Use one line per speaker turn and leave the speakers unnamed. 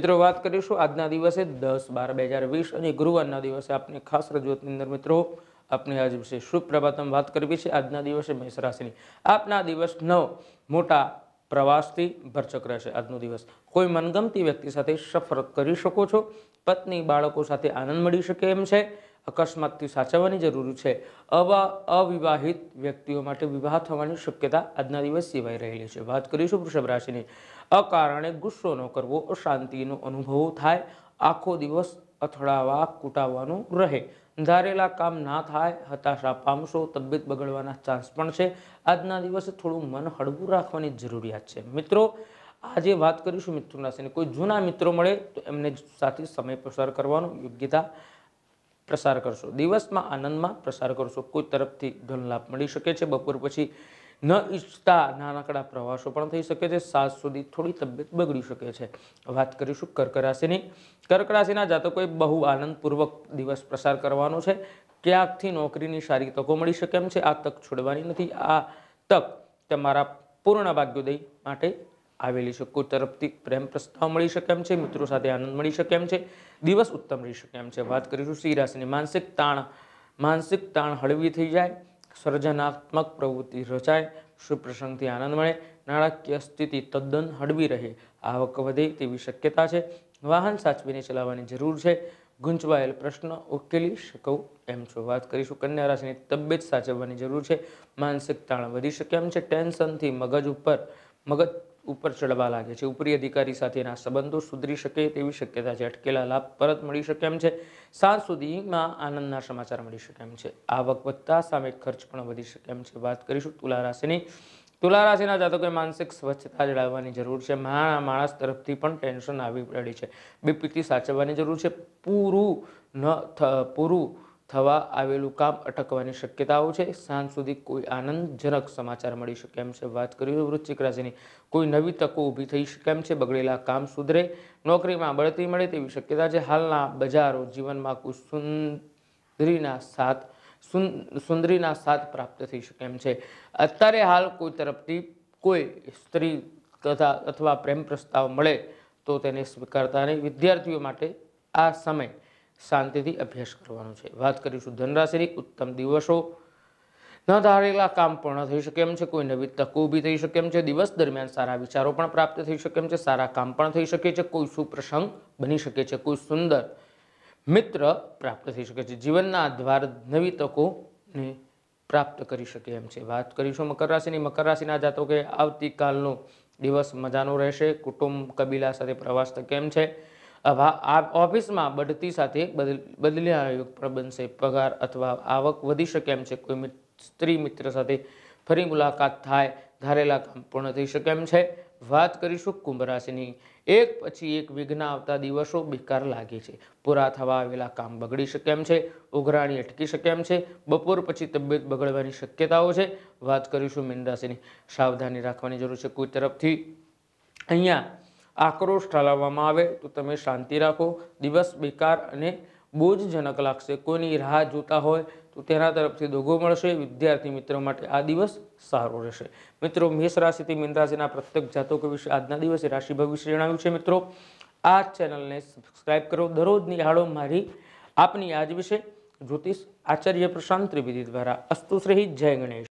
મિત્રો વાત કરીશું આજના દિવસે દસ બાર બે હજાર વીસ અને ગુરુવારના દિવસે આપની ખાસ રજૂઆતની અંદર મિત્રો આપને આજ વિશે શુભ પ્રભાતમ વાત કરવી છે આજના દિવસે મેષ રાશિની આપના દિવસ નવ મોટા પ્રવાસથી ભરચક રહેશે આજનો દિવસ કોઈ મનગમતી વ્યક્તિ સાથે સફર કરી શકો છો પત્ની બાળકો સાથે આનંદ મળી શકે એમ છે અકસ્માતથી સાચવવાની જરૂર છે આવા અવિવાહિત વ્યક્તિઓ માટે વિવાહ થવાની શક્યતા આજના દિવસ સિવાય રહેલી છે વાત કરીશું વૃષભ રાશિની અકારણે ગુસ્સો ન કરવો અશાંતિનો અનુભવ થાય આખો દિવસ અથડાવા કૂટાવવાનું રહે ધારેલા કામ ના થાય હતાશા પામશો તબિયત બગડવાના ચાન્સ પણ છે આજના દિવસે થોડું મન હળવું રાખવાની જરૂરિયાત છે મિત્રો આજે વાત કરીશું મિથુન રાશિની કોઈ જૂના મિત્રો મળે તો એમને સાથે સમય પસાર કરવાનો યોગ્યતા પ્રસાર કરશો દિવસમાં આનંદમાં પ્રસાર કરશો કોઈ તરફથી ધનલાભ મળી શકે છે બપોર પછી ન ઈચ્છતા નાનકડા પ્રવાસો પણ થઈ શકે છે સાંજ સુધી થોડી તબિયત બગડી શકે છે વાત કરીશું કર્ક રાશિની કર્ક રાશિના જાતકોએ બહુ આનંદપૂર્વક દિવસ પ્રસાર કરવાનો છે ક્યાંકથી નોકરીની સારી તકો મળી શકે એમ છે આ તક છોડવાની નથી આ તક તમારા પૂર્ણ ભાગ્યોદય માટે આવેલી છે કોઈ તરફથી પ્રેમ પ્રસ્તાવ મળી શકે એમ છે મિત્રો સાથે આનંદ મળી શકે એમ છે દિવસ ઉત્તમ રહી શકે એમ છે વાત કરીશું સિંહ રાશિની માનસિક તાણ માનસિક તાણ હળવી થઈ જાય સર્જનાત્મક પ્રવૃત્તિ રચાય શુભ પ્રસંગથી આનંદ મળે નાણાકીય સ્થિતિ તદ્દન હળવી રહે આવક વધે તેવી શક્યતા છે વાહન સાચવીને ચલાવવાની જરૂર છે ગૂંચવાયેલ પ્રશ્ન ઉકેલી શકું એમ છો વાત કરીશું કન્યા રાશિની તબિયત સાચવવાની જરૂર છે માનસિક તાણ વધી શકે એમ છે ટેન્શનથી મગજ ઉપર મગજ ઉપર ચડવા લાગે છે ઉપરી અધિકારી સાથેના સંબંધો સુધરી શકે તેવી શક્યતા છે અટકેલા લાભ પરત મળી શકે એમ છે સાંજ સુધીમાં આનંદના સમાચાર મળી શકે એમ છે આવક વધતા સામે ખર્ચ પણ વધી શકે એમ છે વાત કરીશું તુલા રાશિની તુલા રાશિના જાતકોએ માનસિક સ્વચ્છતા જાળવવાની જરૂર છે માણસ તરફથી પણ ટેન્શન આવી પડી છે બીપીથી સાચવવાની જરૂર છે પૂરું ન પૂરું થવા આવેલું કામ અટકવાની શક્યતાઓ છે સાંજ સુધી કોઈ આનંદજનક સમાચાર મળી શકે એમ છે વાત કરીએ વૃશ્ચિક રાશિની કોઈ નવી તકો ઊભી થઈ શકે એમ છે બગડેલા કામ સુધરે નોકરીમાં બળતી મળે તેવી શક્યતા છે હાલના બજારો જીવનમાં કુસુંદરીના સાથ સુંદરીના સાથ પ્રાપ્ત થઈ શકે એમ છે અત્યારે હાલ કોઈ તરફથી કોઈ સ્ત્રી તથા અથવા પ્રેમ પ્રસ્તાવ મળે તો તેને સ્વીકારતા નહીં વિદ્યાર્થીઓ માટે આ સમય શાંતિથી અભ્યાસ કરવાનો છે વાત કરીશું ધનરાશિની ઉત્તમ દિવસો ન ધારેલા કામ પૂર્ણ થઈ શકે એમ છે કોઈ નવી તકો ઊભી થઈ શકે એમ છે દિવસ દરમિયાન સારા વિચારો પણ પ્રાપ્ત થઈ શકે એમ છે સારા કામ પણ થઈ શકે છે કોઈ સુપ્રસંગ બની શકે છે કોઈ સુંદર મિત્ર પ્રાપ્ત થઈ શકે છે જીવનના આધાર નવી તકોને પ્રાપ્ત કરી શકે એમ છે વાત કરીશું મકર રાશિની મકર રાશિના જાતકો આવતીકાલનો દિવસ મજાનો રહેશે કુટુંબ કબીલા સાથે પ્રવાસ તો એમ છે આ ઓફિસમાં બઢતી સાથે બદલી આયોગ પણ બનશે પગાર અથવા આવક વધી શકે એમ છે કોઈ સ્ત્રી મિત્ર સાથે ફરી મુલાકાત થાય ધારેલા કામ પૂર્ણ થઈ શકે એમ છે વાત કરીશું કુંભ રાશિની એક પછી એક વિઘ્ન આવતા દિવસો બેકાર લાગે છે પૂરા થવા આવેલા કામ બગડી શકે એમ છે ઉઘરાણી અટકી શકે એમ છે બપોર પછી તબિયત બગડવાની શક્યતાઓ છે વાત કરીશું મીન રાશિની સાવધાની રાખવાની જરૂર છે કોઈ તરફથી અહીંયા આક્રોશ ઠાલવવામાં આવે તો તમે શાંતિ રાખો દિવસ બેકાર અને બોજજનક લાગશે કોઈની રાહ જોતા હોય તો તેના તરફથી દોગો મળશે વિદ્યાર્થી મિત્રો માટે આ દિવસ સારો રહેશે મિત્રો મેષ રાશિથી મીન રાશિના પ્રત્યેક જાતકો વિશે આજના દિવસે રાશિભાગ વિશે જણાવ્યું છે મિત્રો આ ચેનલને સબસ્ક્રાઈબ કરો દરરોજ નિહાળો મારી આપની આજ વિશે જ્યોતિષ આચાર્ય પ્રશાંત ત્રિવેદી દ્વારા અસ્તુ શ્રી જય ગણેશ